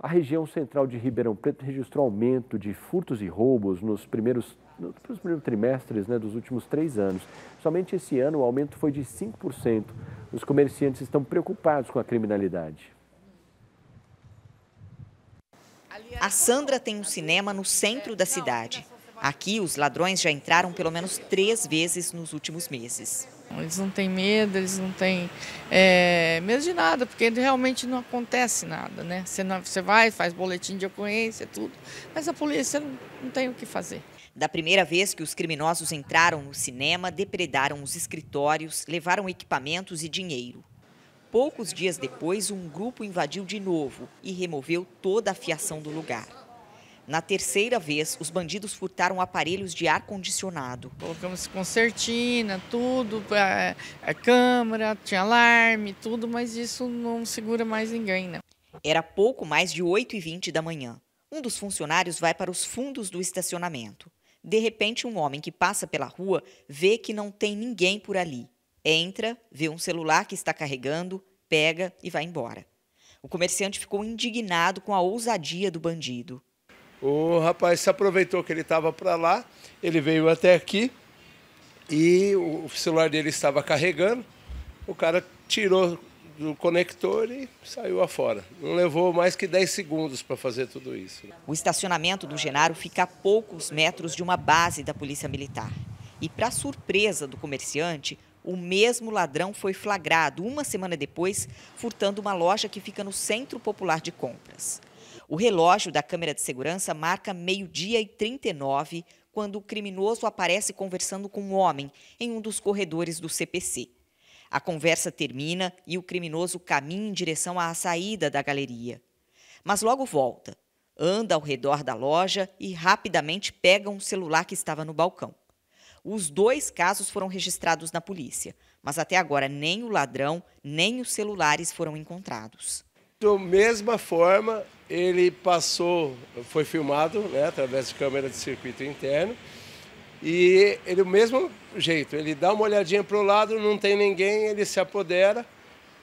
A região central de Ribeirão Preto registrou aumento de furtos e roubos nos primeiros, nos primeiros trimestres né, dos últimos três anos. Somente esse ano o aumento foi de 5%. Os comerciantes estão preocupados com a criminalidade. A Sandra tem um cinema no centro da cidade. Aqui, os ladrões já entraram pelo menos três vezes nos últimos meses. Então, eles não têm medo, eles não têm é, medo de nada, porque realmente não acontece nada, né? Você, não, você vai, faz boletim de ocorrência, tudo, mas a polícia não, não tem o que fazer. Da primeira vez que os criminosos entraram no cinema, depredaram os escritórios, levaram equipamentos e dinheiro. Poucos dias depois, um grupo invadiu de novo e removeu toda a fiação do lugar. Na terceira vez, os bandidos furtaram aparelhos de ar-condicionado. Colocamos concertina, tudo, a, a é, câmera, tinha alarme, tudo, mas isso não segura mais ninguém, né? Era pouco mais de 8h20 da manhã. Um dos funcionários vai para os fundos do estacionamento. De repente, um homem que passa pela rua vê que não tem ninguém por ali. Entra, vê um celular que está carregando, pega e vai embora. O comerciante ficou indignado com a ousadia do bandido. O rapaz se aproveitou que ele estava para lá, ele veio até aqui e o celular dele estava carregando. O cara tirou do conector e saiu afora. Não levou mais que 10 segundos para fazer tudo isso. O estacionamento do Genaro fica a poucos metros de uma base da Polícia Militar. E, para surpresa do comerciante, o mesmo ladrão foi flagrado uma semana depois, furtando uma loja que fica no Centro Popular de Compras. O relógio da câmera de segurança marca meio-dia e 39 quando o criminoso aparece conversando com um homem em um dos corredores do CPC. A conversa termina e o criminoso caminha em direção à saída da galeria. Mas logo volta, anda ao redor da loja e rapidamente pega um celular que estava no balcão. Os dois casos foram registrados na polícia, mas até agora nem o ladrão, nem os celulares foram encontrados. Da mesma forma, ele passou, foi filmado né, através de câmera de circuito interno e ele o mesmo jeito, ele dá uma olhadinha para o lado, não tem ninguém, ele se apodera,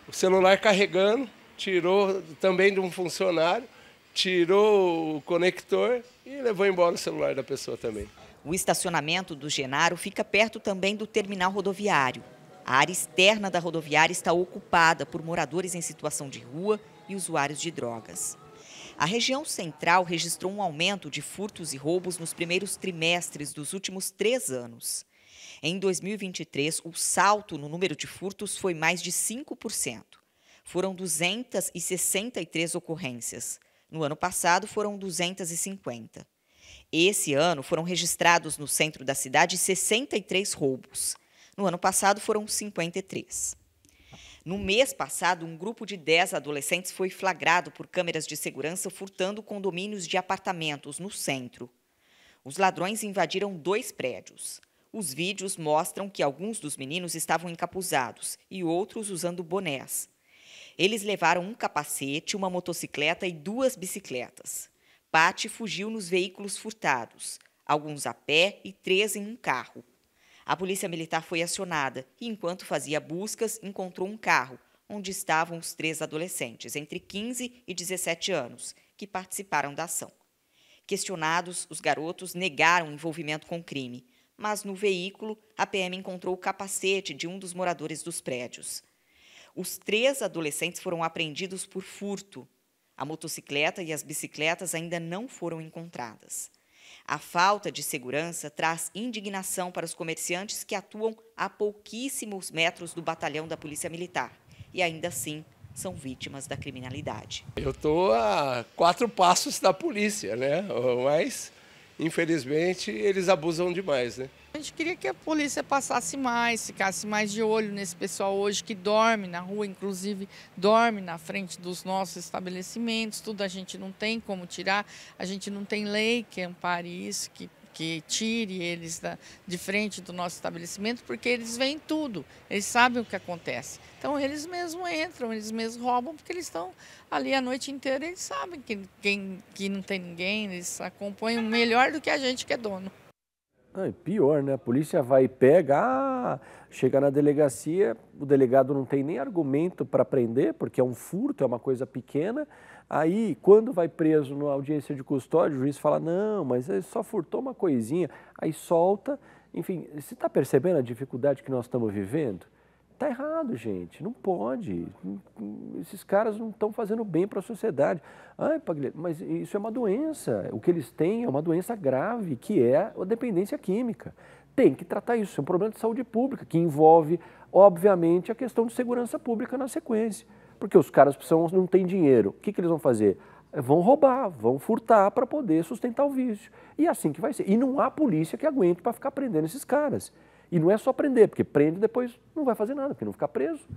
o celular carregando, tirou também de um funcionário, tirou o conector e levou embora o celular da pessoa também. O estacionamento do Genaro fica perto também do terminal rodoviário. A área externa da rodoviária está ocupada por moradores em situação de rua e usuários de drogas. A região central registrou um aumento de furtos e roubos nos primeiros trimestres dos últimos três anos. Em 2023, o salto no número de furtos foi mais de 5%. Foram 263 ocorrências. No ano passado, foram 250. Esse ano, foram registrados no centro da cidade 63 roubos. No ano passado, foram 53. No mês passado, um grupo de 10 adolescentes foi flagrado por câmeras de segurança furtando condomínios de apartamentos no centro. Os ladrões invadiram dois prédios. Os vídeos mostram que alguns dos meninos estavam encapuzados e outros usando bonés. Eles levaram um capacete, uma motocicleta e duas bicicletas. Pati fugiu nos veículos furtados, alguns a pé e três em um carro. A polícia militar foi acionada e, enquanto fazia buscas, encontrou um carro onde estavam os três adolescentes, entre 15 e 17 anos, que participaram da ação. Questionados, os garotos negaram envolvimento com o crime, mas no veículo, a PM encontrou o capacete de um dos moradores dos prédios. Os três adolescentes foram apreendidos por furto. A motocicleta e as bicicletas ainda não foram encontradas. A falta de segurança traz indignação para os comerciantes que atuam a pouquíssimos metros do batalhão da Polícia Militar e ainda assim são vítimas da criminalidade. Eu estou a quatro passos da polícia, né? Mas infelizmente, eles abusam demais, né? A gente queria que a polícia passasse mais, ficasse mais de olho nesse pessoal hoje que dorme na rua, inclusive dorme na frente dos nossos estabelecimentos, tudo a gente não tem como tirar, a gente não tem lei que ampare isso, que que tire eles da, de frente do nosso estabelecimento, porque eles veem tudo, eles sabem o que acontece. Então eles mesmos entram, eles mesmos roubam, porque eles estão ali a noite inteira, eles sabem que, quem, que não tem ninguém, eles acompanham melhor do que a gente que é dono. Ah, pior, né? A polícia vai e pega, ah, chega na delegacia, o delegado não tem nem argumento para prender, porque é um furto, é uma coisa pequena. Aí, quando vai preso na audiência de custódia, o juiz fala: não, mas ele só furtou uma coisinha. Aí solta. Enfim, você está percebendo a dificuldade que nós estamos vivendo? Tá errado, gente. Não pode. Esses caras não estão fazendo bem para a sociedade. Ai, Pagliari, mas isso é uma doença. O que eles têm é uma doença grave, que é a dependência química. Tem que tratar isso. É um problema de saúde pública, que envolve, obviamente, a questão de segurança pública na sequência. Porque os caras precisam, não têm dinheiro. O que, que eles vão fazer? Vão roubar, vão furtar para poder sustentar o vício. E é assim que vai ser. E não há polícia que aguente para ficar prendendo esses caras. E não é só prender, porque prende e depois não vai fazer nada, porque não fica preso.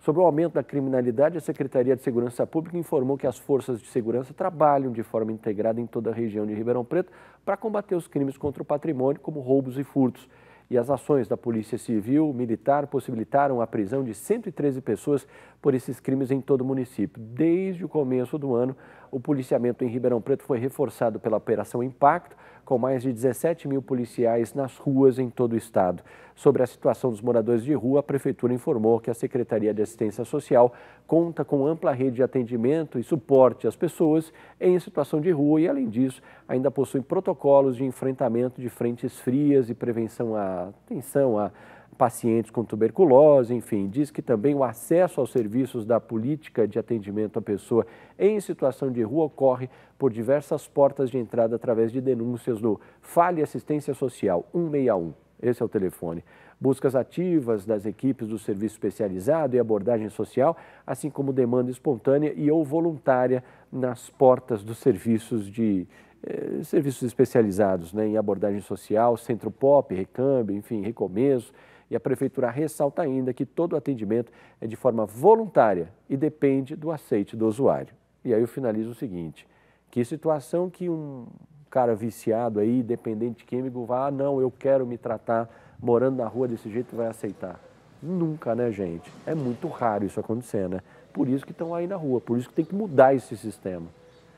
Sobre o aumento da criminalidade, a Secretaria de Segurança Pública informou que as forças de segurança trabalham de forma integrada em toda a região de Ribeirão Preto para combater os crimes contra o patrimônio, como roubos e furtos. E as ações da Polícia Civil Militar possibilitaram a prisão de 113 pessoas por esses crimes em todo o município. Desde o começo do ano, o policiamento em Ribeirão Preto foi reforçado pela Operação Impacto, com mais de 17 mil policiais nas ruas em todo o estado. Sobre a situação dos moradores de rua, a Prefeitura informou que a Secretaria de Assistência Social conta com ampla rede de atendimento e suporte às pessoas em situação de rua e, além disso, ainda possui protocolos de enfrentamento de frentes frias e prevenção à tensão, à pacientes com tuberculose, enfim. Diz que também o acesso aos serviços da política de atendimento à pessoa em situação de rua ocorre por diversas portas de entrada através de denúncias no Fale Assistência Social 161. Esse é o telefone. Buscas ativas das equipes do serviço especializado e abordagem social, assim como demanda espontânea e ou voluntária nas portas dos serviços de eh, serviços especializados né, em abordagem social, centro pop, recâmbio, enfim, recomeço, e a Prefeitura ressalta ainda que todo o atendimento é de forma voluntária e depende do aceite do usuário. E aí eu finalizo o seguinte: que situação que um cara viciado aí, dependente químico, vá, ah, não, eu quero me tratar morando na rua desse jeito, vai aceitar. Nunca, né, gente? É muito raro isso acontecer, né? Por isso que estão aí na rua, por isso que tem que mudar esse sistema.